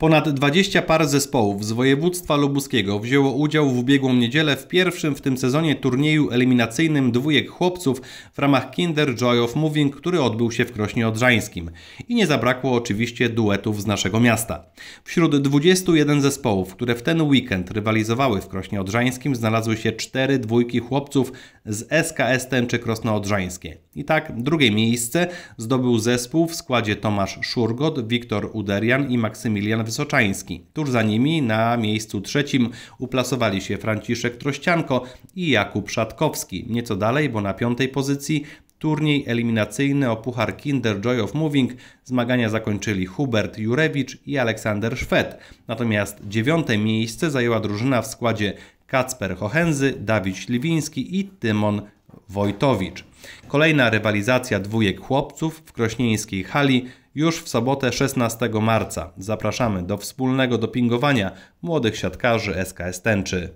Ponad 20 par zespołów z województwa lubuskiego wzięło udział w ubiegłą niedzielę w pierwszym w tym sezonie turnieju eliminacyjnym dwójek chłopców w ramach Kinder Joy of Moving, który odbył się w Krośnie Odrzańskim. I nie zabrakło oczywiście duetów z naszego miasta. Wśród 21 zespołów, które w ten weekend rywalizowały w Krośnie Odrzańskim znalazły się cztery dwójki chłopców z SKS Tęczy Krosno-Odrzańskie. I tak drugie miejsce zdobył zespół w składzie Tomasz Szurgot, Wiktor Uderian i Maksymilian Wysoczański. Tuż za nimi na miejscu trzecim uplasowali się Franciszek Trościanko i Jakub Szatkowski. Nieco dalej, bo na piątej pozycji Turniej eliminacyjny o Puchar Kinder Joy of Moving zmagania zakończyli Hubert Jurewicz i Aleksander Szwed. Natomiast dziewiąte miejsce zajęła drużyna w składzie Kacper Hohenzy, Dawid Śliwiński i Tymon Wojtowicz. Kolejna rywalizacja dwójek chłopców w krośnieńskiej hali już w sobotę 16 marca. Zapraszamy do wspólnego dopingowania młodych siatkarzy SKS Tęczy.